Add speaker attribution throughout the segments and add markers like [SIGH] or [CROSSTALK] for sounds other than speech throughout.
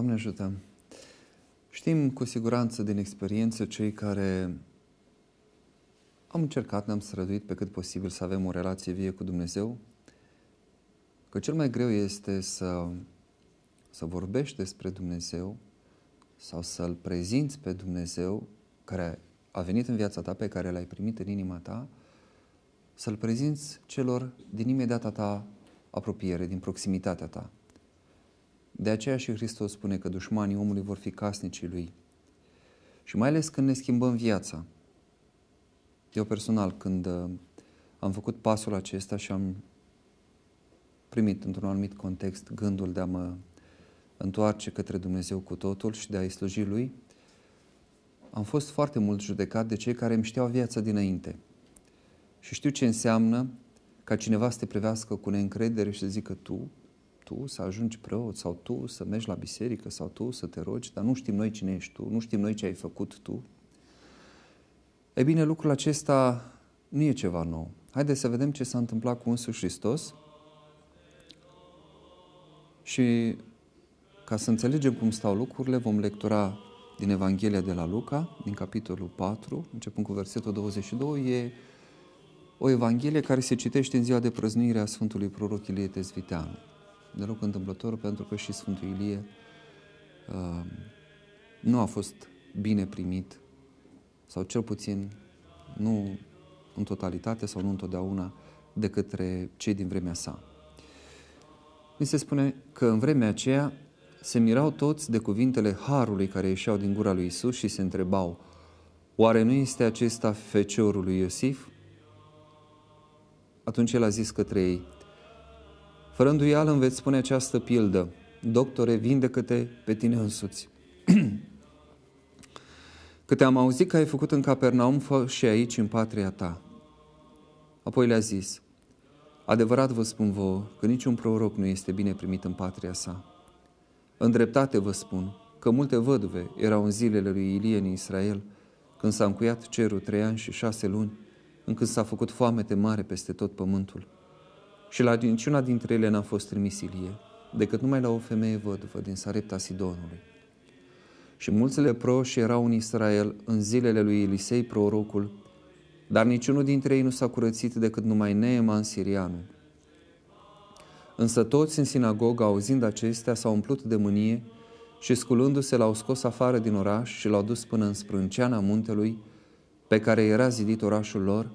Speaker 1: Doamne ajută! Știm cu siguranță din experiență cei care am încercat, ne-am străduit pe cât posibil să avem o relație vie cu Dumnezeu, că cel mai greu este să, să vorbești despre Dumnezeu sau să-L prezinți pe Dumnezeu care a venit în viața ta, pe care l-ai primit în inima ta, să-L prezinți celor din imediata ta apropiere, din proximitatea ta. De aceea și Hristos spune că dușmanii omului vor fi casnicii lui. Și mai ales când ne schimbăm viața. Eu personal, când uh, am făcut pasul acesta și am primit într-un anumit context gândul de a mă întoarce către Dumnezeu cu totul și de a-i sluji Lui, am fost foarte mult judecat de cei care îmi știau viața dinainte. Și știu ce înseamnă ca cineva să te privească cu neîncredere și să zică tu tu să ajungi preot sau tu să mergi la biserică sau tu să te rogi, dar nu știm noi cine ești tu, nu știm noi ce ai făcut tu. E bine, lucrul acesta nu e ceva nou. Haideți să vedem ce s-a întâmplat cu însuși Hristos și ca să înțelegem cum stau lucrurile, vom lectura din Evanghelia de la Luca, din capitolul 4, începând cu versetul 22, e o Evanghelie care se citește în ziua de prăznuire a Sfântului Proroc Ilie Tezviteanu deloc întâmplător, pentru că și Sfântul Ilie uh, nu a fost bine primit, sau cel puțin nu în totalitate sau nu întotdeauna, de către cei din vremea sa. Mi se spune că în vremea aceea se mirau toți de cuvintele harului care ieșeau din gura lui Isus și se întrebau, oare nu este acesta feciorul lui Iosif? Atunci el a zis către ei, fără îndoială îmi veți spune această pildă. Doctore, vindecă-te pe tine însuți. [CLEARS THROAT] câte am auzit că ai făcut în Capernaum, fă și aici, în patria ta. Apoi le-a zis, adevărat vă spun vouă că niciun proroc nu este bine primit în patria sa. Îndreptate vă spun că multe văduve erau în zilele lui Ilie în Israel, când s-a încuiat cerul trei ani și șase luni, încât s-a făcut foamete mare peste tot pământul. Și la niciuna dintre ele n-a fost trimis Ilie, decât numai la o femeie văduvă din Sarepta Sidonului. Și mulți leproși erau în Israel în zilele lui Elisei prorocul, dar niciunul dintre ei nu s-a curățit decât numai Neeman sirianul. Însă toți în sinagogă, auzind acestea, s-au umplut de mânie și sculându-se l-au scos afară din oraș și l-au dus până în sprânceana muntelui pe care era zidit orașul lor,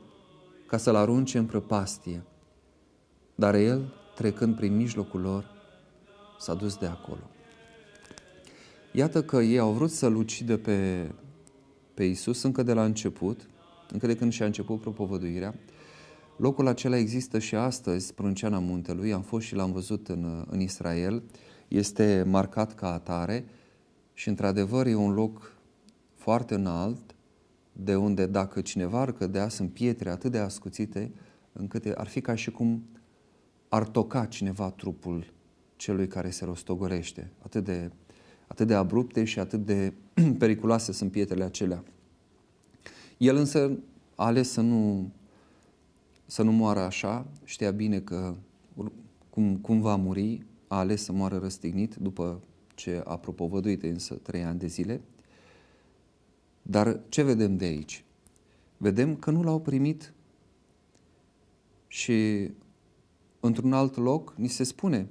Speaker 1: ca să-l arunce în prăpastie – dar el, trecând prin mijlocul lor, s-a dus de acolo. Iată că ei au vrut să-l ucidă pe, pe Isus încă de la început, încă de când și-a început propovăduirea. Locul acela există și astăzi, Sprânceana Muntelui, am fost și l-am văzut în, în Israel, este marcat ca atare și într-adevăr e un loc foarte înalt, de unde dacă cineva ar cădea, sunt pietre atât de ascuțite, încât ar fi ca și cum ar toca cineva trupul celui care se rostogorește. Atât de, atât de abrupte și atât de [CLEARS THROAT] periculoase sunt pietrele acelea. El însă a ales să nu, să nu moară așa, știa bine că cum, cum va muri, a ales să moară răstignit după ce a propovăduit însă trei ani de zile. Dar ce vedem de aici? Vedem că nu l-au primit și Într-un alt loc, ni se spune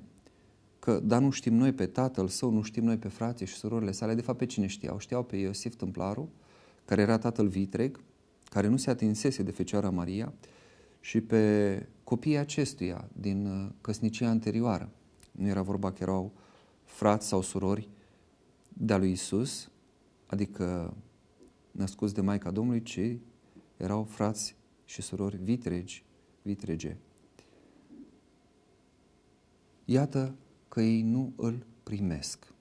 Speaker 1: că, dar nu știm noi pe tatăl său, nu știm noi pe frații și surorile sale, de fapt pe cine știau? Știau pe Iosif Tâmplaru, care era tatăl vitreg, care nu se atinsese de Fecioara Maria, și pe copiii acestuia din uh, căsnicia anterioară. Nu era vorba că erau frați sau surori de-a lui Isus, adică născuți de Maica Domnului, ci erau frați și surori vitregi, vitrege, iată că ei nu îl primesc.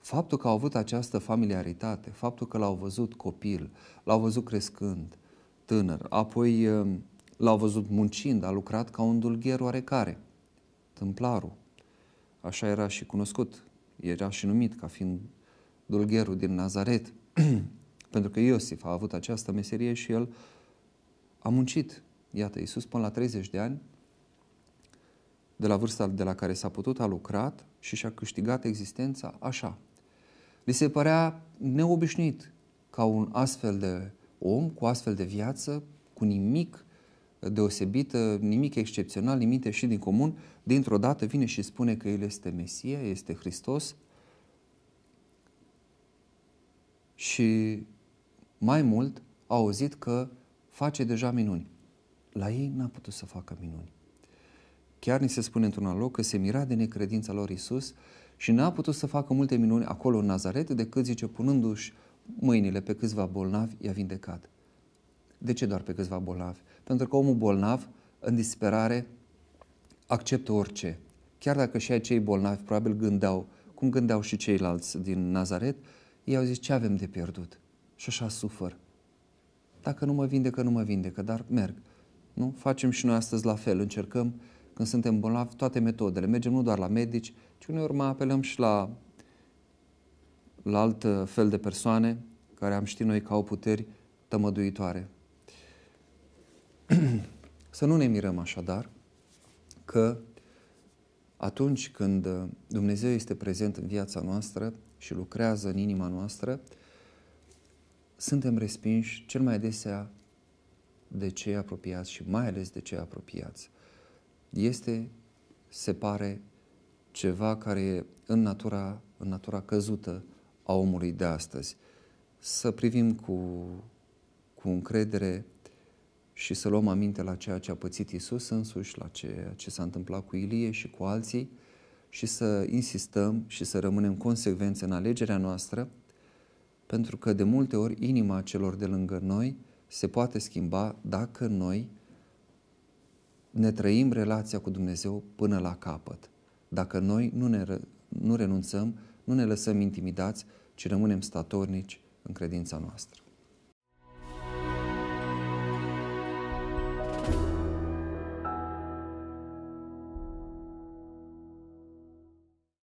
Speaker 1: Faptul că au avut această familiaritate, faptul că l-au văzut copil, l-au văzut crescând, tânăr, apoi ehm, l-au văzut muncind, a lucrat ca un dulgher oarecare, tâmplarul. Așa era și cunoscut, era și numit ca fiind dulgherul din Nazaret, [CLEARS THROAT] pentru că Iosif a avut această meserie și el a muncit. Iată, Iisus până la 30 de ani de la vârsta de la care s-a putut, a lucrat și și-a câștigat existența așa. Li se părea neobișnuit ca un astfel de om, cu astfel de viață, cu nimic deosebit, nimic excepțional, nimic și din comun, dintr-o dată vine și spune că El este Mesia, este Hristos și mai mult a auzit că face deja minuni. La ei n-a putut să facă minuni. Chiar ni se spune într-un loc că se mira de necredința lor Isus și n-a putut să facă multe minuni acolo în Nazaret decât, zice, punându-și mâinile pe câțiva bolnavi, i-a vindecat. De ce doar pe câțiva bolnavi? Pentru că omul bolnav, în disperare, acceptă orice. Chiar dacă și acei bolnavi probabil gândeau, cum gândeau și ceilalți din Nazaret, ei au zis ce avem de pierdut. Și așa sufăr. Dacă nu mă vindecă, nu mă vindecă, dar merg. Nu? Facem și noi astăzi la fel, încercăm când suntem bolnavi, toate metodele. Mergem nu doar la medici, ci uneori mai apelăm și la, la alt uh, fel de persoane care am ști noi că au puteri tămăduitoare. [CLEARS THROAT] Să nu ne mirăm așadar că atunci când uh, Dumnezeu este prezent în viața noastră și lucrează în inima noastră, suntem respinși cel mai adesea de cei apropiați și mai ales de cei apropiați este, se pare, ceva care e în natura, în natura căzută a omului de astăzi. Să privim cu, cu încredere și să luăm aminte la ceea ce a pățit Isus însuși, la ceea ce s-a întâmplat cu Ilie și cu alții și să insistăm și să rămânem consecvenți în alegerea noastră, pentru că de multe ori inima celor de lângă noi se poate schimba dacă noi ne trăim relația cu Dumnezeu până la capăt. Dacă noi nu, ne, nu renunțăm, nu ne lăsăm intimidați, ci rămânem statornici în credința noastră.